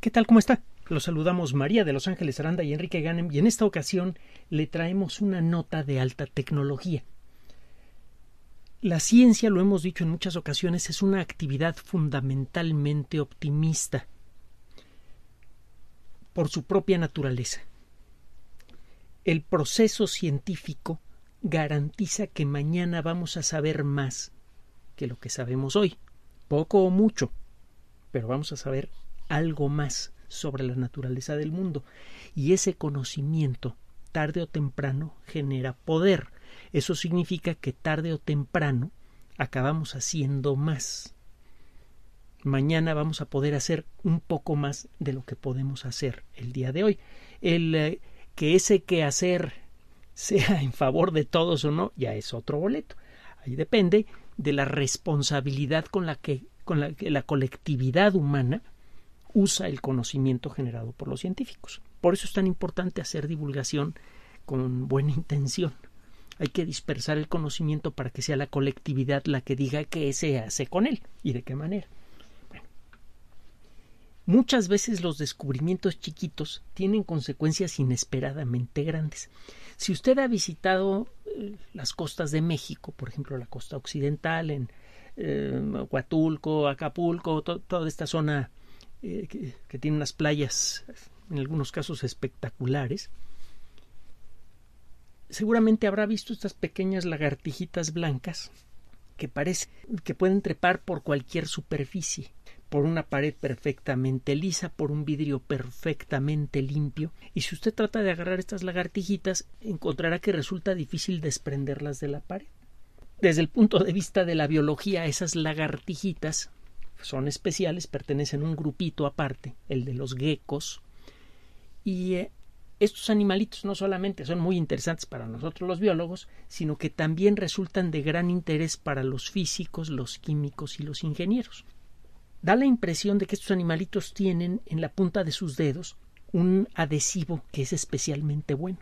¿Qué tal? ¿Cómo está? Los saludamos María de Los Ángeles Aranda y Enrique Ganem y en esta ocasión le traemos una nota de alta tecnología. La ciencia, lo hemos dicho en muchas ocasiones, es una actividad fundamentalmente optimista por su propia naturaleza. El proceso científico garantiza que mañana vamos a saber más que lo que sabemos hoy, poco o mucho, pero vamos a saber algo más sobre la naturaleza del mundo. Y ese conocimiento, tarde o temprano, genera poder. Eso significa que tarde o temprano acabamos haciendo más. Mañana vamos a poder hacer un poco más de lo que podemos hacer el día de hoy. El eh, que ese hacer sea en favor de todos o no, ya es otro boleto. Ahí depende de la responsabilidad con la que, con la, que la colectividad humana usa el conocimiento generado por los científicos. Por eso es tan importante hacer divulgación con buena intención. Hay que dispersar el conocimiento para que sea la colectividad la que diga qué se hace con él y de qué manera. muchas veces los descubrimientos chiquitos tienen consecuencias inesperadamente grandes. Si usted ha visitado eh, las costas de México, por ejemplo la costa occidental, en eh, Huatulco, Acapulco, toda esta zona eh, que, tiene unas playas en algunos casos espectaculares, seguramente habrá visto estas pequeñas lagartijitas blancas que parece que pueden trepar por cualquier superficie, por una pared perfectamente lisa, por un vidrio perfectamente limpio, y si usted trata de agarrar estas lagartijitas, encontrará que resulta difícil desprenderlas de la pared. Desde el punto de vista de la biología, esas lagartijitas son especiales, pertenecen a un grupito aparte, el de los geckos. Y eh, estos animalitos no solamente son muy interesantes para nosotros los biólogos, sino que también resultan de gran interés para los físicos, los químicos y los ingenieros. Da la impresión de que estos animalitos tienen en la punta de sus dedos un adhesivo que es especialmente bueno.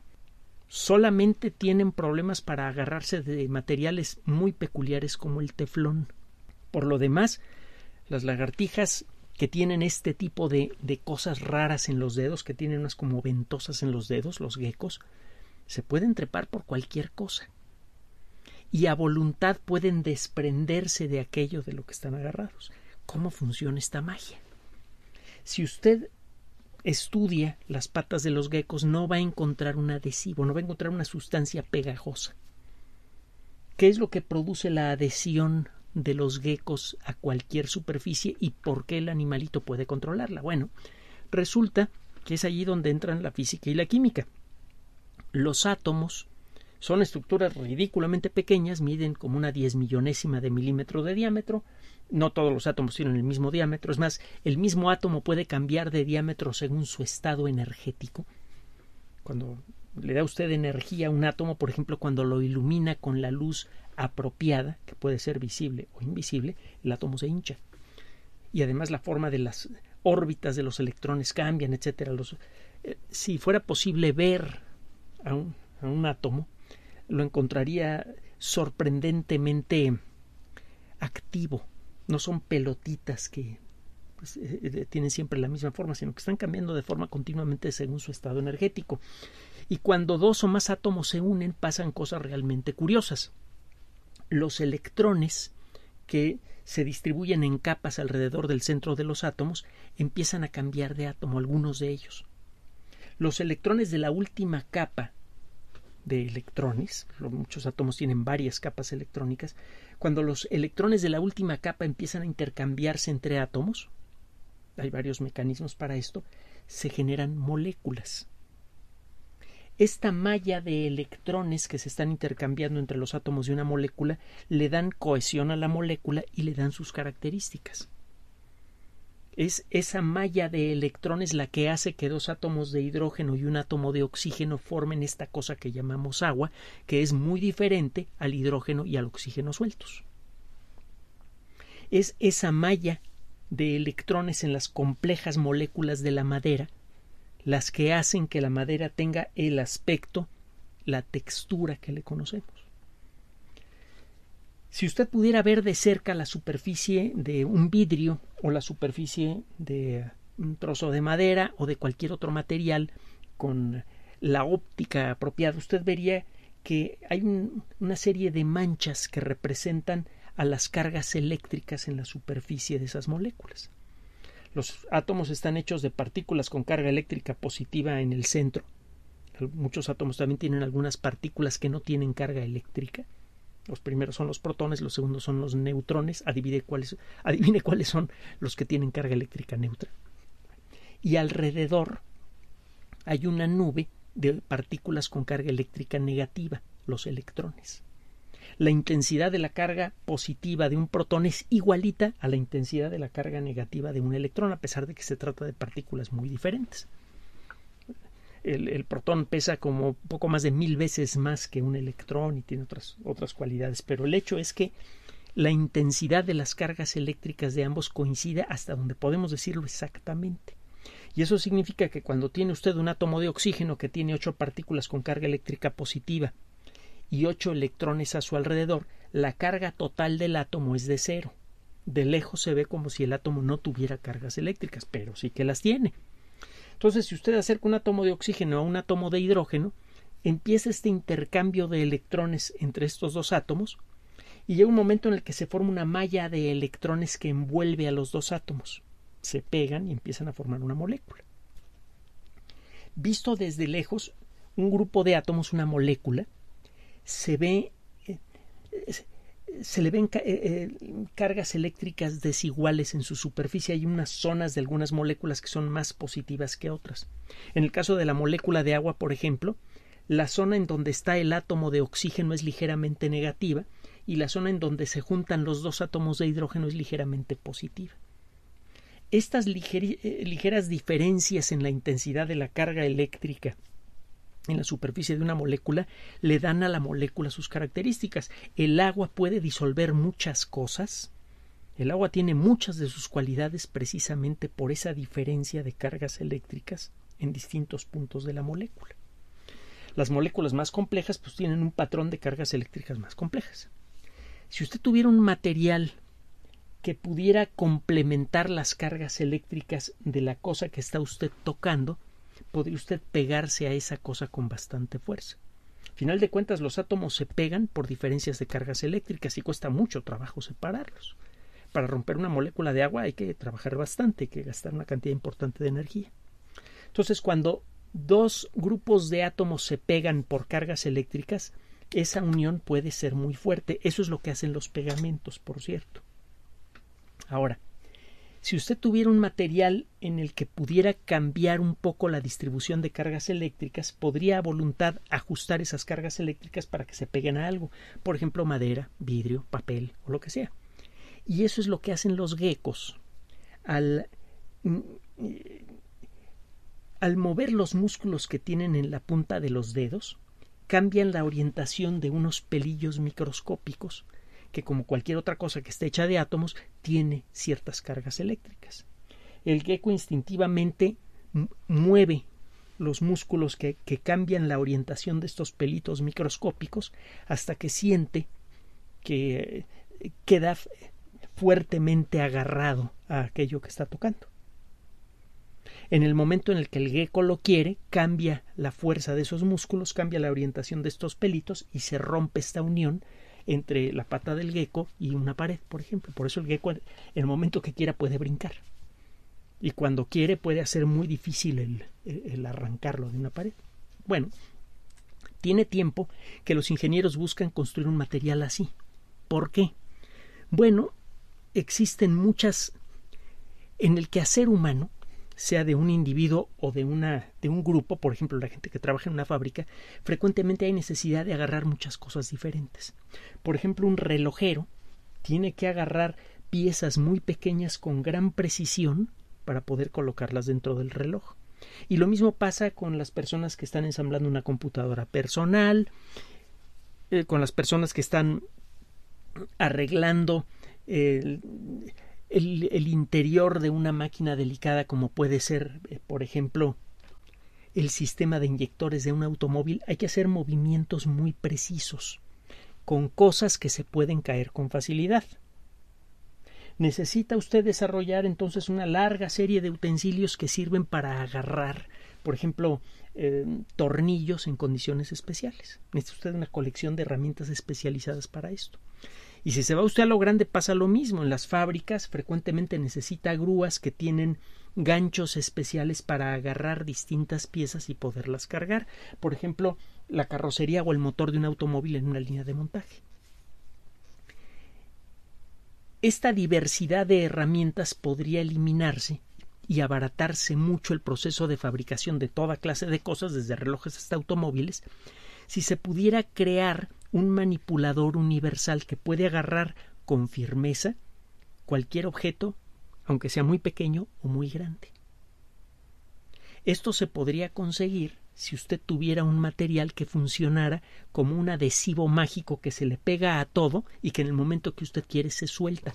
Solamente tienen problemas para agarrarse de materiales muy peculiares como el teflón. Por lo demás, las lagartijas que tienen este tipo de, cosas raras en los dedos, que tienen unas como ventosas en los dedos, los geckos, se pueden trepar por cualquier cosa. Y a voluntad pueden desprenderse de aquello de lo que están agarrados. ¿Cómo funciona esta magia? Si usted estudia las patas de los geckos, no va a encontrar un adhesivo, no va a encontrar una sustancia pegajosa. ¿Qué es lo que produce la adhesión de los geckos a cualquier superficie y por qué el animalito puede controlarla. Bueno, resulta que es allí donde entran la física y la química. Los átomos son estructuras ridículamente pequeñas, miden como una diez millonésima de milímetro de diámetro. No todos los átomos tienen el mismo diámetro, es más, el mismo átomo puede cambiar de diámetro según su estado energético. Cuando le da usted energía a un átomo, por ejemplo, cuando lo ilumina con la luz apropiada, que puede ser visible o invisible, el átomo se hincha. Y además la forma de las órbitas de los electrones cambian, etcétera. Los, eh, si fuera posible ver a un, a un átomo, lo encontraría sorprendentemente activo. No son pelotitas que pues, eh, eh, tienen siempre la misma forma, sino que están cambiando de forma continuamente según su estado energético. Y cuando dos o más átomos se unen pasan cosas realmente curiosas los electrones que se distribuyen en capas alrededor del centro de los átomos empiezan a cambiar de átomo algunos de ellos. Los electrones de la última capa de electrones, muchos átomos tienen varias capas electrónicas, cuando los electrones de la última capa empiezan a intercambiarse entre átomos, hay varios mecanismos para esto, se generan moléculas esta malla de electrones que se están intercambiando entre los átomos de una molécula le dan cohesión a la molécula y le dan sus características. Es esa malla de electrones la que hace que dos átomos de hidrógeno y un átomo de oxígeno formen esta cosa que llamamos agua, que es muy diferente al hidrógeno y al oxígeno sueltos. Es esa malla de electrones en las complejas moléculas de la madera las que hacen que la madera tenga el aspecto, la textura que le conocemos. Si usted pudiera ver de cerca la superficie de un vidrio o la superficie de un trozo de madera o de cualquier otro material con la óptica apropiada, usted vería que hay una serie de manchas que representan a las cargas eléctricas en la superficie de esas moléculas. Los átomos están hechos de partículas con carga eléctrica positiva en el centro. Muchos átomos también tienen algunas partículas que no tienen carga eléctrica. Los primeros son los protones, los segundos son los neutrones. Adivine cuáles, adivine cuáles son los que tienen carga eléctrica neutra. Y alrededor hay una nube de partículas con carga eléctrica negativa, los electrones la intensidad de la carga positiva de un protón es igualita a la intensidad de la carga negativa de un electrón, a pesar de que se trata de partículas muy diferentes. El, protón pesa como poco más de mil veces más que un electrón y tiene otras, otras cualidades, pero el hecho es que la intensidad de las cargas eléctricas de ambos coincide hasta donde podemos decirlo exactamente. Y eso significa que cuando tiene usted un átomo de oxígeno que tiene ocho partículas con carga eléctrica positiva y 8 electrones a su alrededor, la carga total del átomo es de cero. De lejos se ve como si el átomo no tuviera cargas eléctricas, pero sí que las tiene. Entonces, si usted acerca un átomo de oxígeno a un átomo de hidrógeno, empieza este intercambio de electrones entre estos dos átomos y llega un momento en el que se forma una malla de electrones que envuelve a los dos átomos. Se pegan y empiezan a formar una molécula. Visto desde lejos, un grupo de átomos, una molécula, se ve eh, se le ven eh, eh, cargas eléctricas desiguales en su superficie. Hay unas zonas de algunas moléculas que son más positivas que otras. En el caso de la molécula de agua, por ejemplo, la zona en donde está el átomo de oxígeno es ligeramente negativa y la zona en donde se juntan los dos átomos de hidrógeno es ligeramente positiva. Estas ligeras diferencias en la intensidad de la carga eléctrica en la superficie de una molécula le dan a la molécula sus características. El agua puede disolver muchas cosas. El agua tiene muchas de sus cualidades precisamente por esa diferencia de cargas eléctricas en distintos puntos de la molécula. Las moléculas más complejas pues tienen un patrón de cargas eléctricas más complejas. Si usted tuviera un material que pudiera complementar las cargas eléctricas de la cosa que está usted tocando, podría usted pegarse a esa cosa con bastante fuerza. Final de cuentas, los átomos se pegan por diferencias de cargas eléctricas y cuesta mucho trabajo separarlos. Para romper una molécula de agua hay que trabajar bastante, hay que gastar una cantidad importante de energía. Entonces, cuando dos grupos de átomos se pegan por cargas eléctricas, esa unión puede ser muy fuerte. Eso es lo que hacen los pegamentos, por cierto. Ahora, si usted tuviera un material en el que pudiera cambiar un poco la distribución de cargas eléctricas, podría a voluntad ajustar esas cargas eléctricas para que se peguen a algo, por ejemplo madera, vidrio, papel o lo que sea. Y eso es lo que hacen los geckos. Al, mm, eh, mover los músculos que tienen en la punta de los dedos, cambian la orientación de unos pelillos microscópicos que como cualquier otra cosa que esté hecha de átomos tiene ciertas cargas eléctricas el gecko instintivamente mueve los músculos que, cambian la orientación de estos pelitos microscópicos hasta que siente que eh, queda fuertemente agarrado a aquello que está tocando. En el momento en el que el gecko lo quiere, cambia la fuerza de esos músculos, cambia la orientación de estos pelitos y se rompe esta unión entre la pata del gecko y una pared, por ejemplo. Por eso el gecko, en el momento que quiera, puede brincar y cuando quiere puede hacer muy difícil el, arrancarlo de una pared. Bueno, tiene tiempo que los ingenieros buscan construir un material así. ¿Por qué? Bueno, existen muchas en el quehacer humano sea de un individuo o de una de un grupo, por ejemplo, la gente que trabaja en una fábrica, frecuentemente hay necesidad de agarrar muchas cosas diferentes. Por ejemplo, un relojero tiene que agarrar piezas muy pequeñas con gran precisión para poder colocarlas dentro del reloj. Y lo mismo pasa con las personas que están ensamblando una computadora personal, eh, con las personas que están arreglando el, interior de una máquina delicada como puede ser, eh, por ejemplo, el sistema de inyectores de un automóvil, hay que hacer movimientos muy precisos, con cosas que se pueden caer con facilidad necesita usted desarrollar entonces una larga serie de utensilios que sirven para agarrar, por ejemplo, eh, tornillos en condiciones especiales. Necesita usted una colección de herramientas especializadas para esto. Y si se va usted a lo grande pasa lo mismo. En las fábricas frecuentemente necesita grúas que tienen ganchos especiales para agarrar distintas piezas y poderlas cargar. Por ejemplo, la carrocería o el motor de un automóvil en una línea de montaje. Esta diversidad de herramientas podría eliminarse y abaratarse mucho el proceso de fabricación de toda clase de cosas, desde relojes hasta automóviles, si se pudiera crear un manipulador universal que puede agarrar con firmeza cualquier objeto, aunque sea muy pequeño o muy grande. Esto se podría conseguir si usted tuviera un material que funcionara como un adhesivo mágico que se le pega a todo y que en el momento que usted quiere se suelta.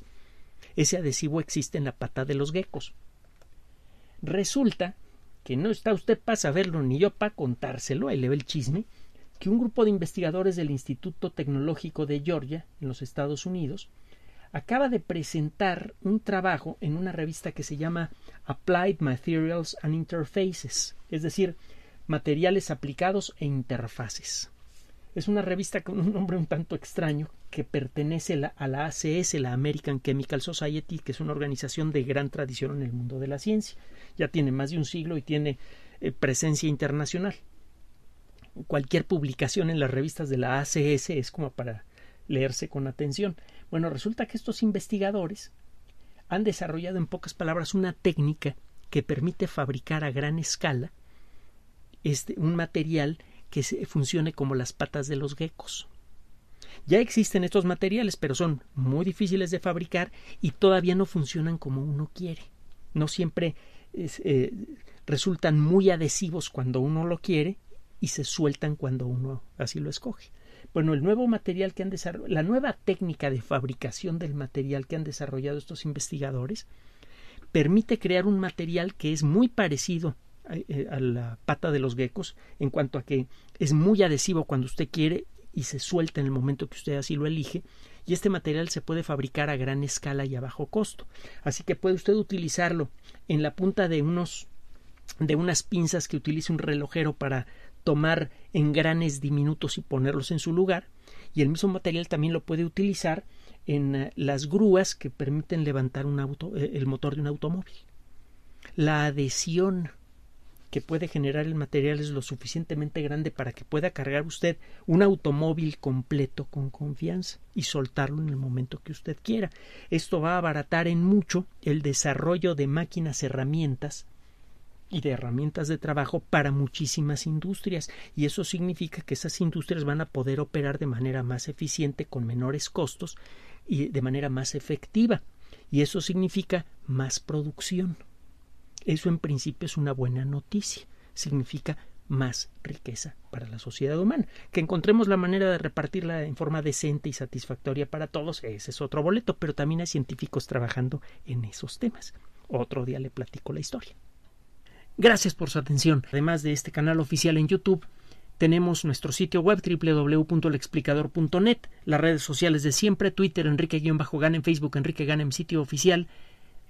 Ese adhesivo existe en la pata de los geckos. Resulta que no está usted para saberlo ni yo para contárselo, ahí le ve el chisme, que un grupo de investigadores del Instituto Tecnológico de Georgia, en los Estados Unidos, acaba de presentar un trabajo en una revista que se llama Applied Materials and Interfaces, es decir, materiales aplicados e interfaces. Es una revista con un nombre un tanto extraño que pertenece a la ACS, la American Chemical Society, que es una organización de gran tradición en el mundo de la ciencia. Ya tiene más de un siglo y tiene eh, presencia internacional. Cualquier publicación en las revistas de la ACS es como para leerse con atención. Bueno, resulta que estos investigadores han desarrollado en pocas palabras una técnica que permite fabricar a gran escala un material que se, funcione como las patas de los geckos. Ya existen estos materiales, pero son muy difíciles de fabricar y todavía no funcionan como uno quiere. No siempre eh, resultan muy adhesivos cuando uno lo quiere y se sueltan cuando uno así lo escoge. Bueno, el nuevo material que han desarrollado, la nueva técnica de fabricación del material que han desarrollado estos investigadores, permite crear un material que es muy parecido eh, a la pata de los geckos en cuanto a que es muy adhesivo cuando usted quiere y se suelta en el momento que usted así lo elige y este material se puede fabricar a gran escala y a bajo costo así que puede usted utilizarlo en la punta de unos de unas pinzas que utilice un relojero para tomar engranes diminutos y ponerlos en su lugar y el mismo material también lo puede utilizar en eh, las grúas que permiten levantar un auto, eh, el motor de un automóvil la adhesión que puede generar el material es lo suficientemente grande para que pueda cargar usted un automóvil completo con confianza y soltarlo en el momento que usted quiera. Esto va a abaratar en mucho el desarrollo de máquinas herramientas y de herramientas de trabajo para muchísimas industrias y eso significa que esas industrias van a poder operar de manera más eficiente con menores costos y de manera más efectiva y eso significa más producción. Eso en principio es una buena noticia. Significa más riqueza para la sociedad humana. Que encontremos la manera de repartirla en forma decente y satisfactoria para todos, ese es otro boleto, pero también hay científicos trabajando en esos temas. Otro día le platico la historia. Gracias por su atención. Además de este canal oficial en YouTube, tenemos nuestro sitio web www.lexplicador.net, las redes sociales de siempre, Twitter Enrique-Gan, en Facebook Enrique Gan, en sitio oficial,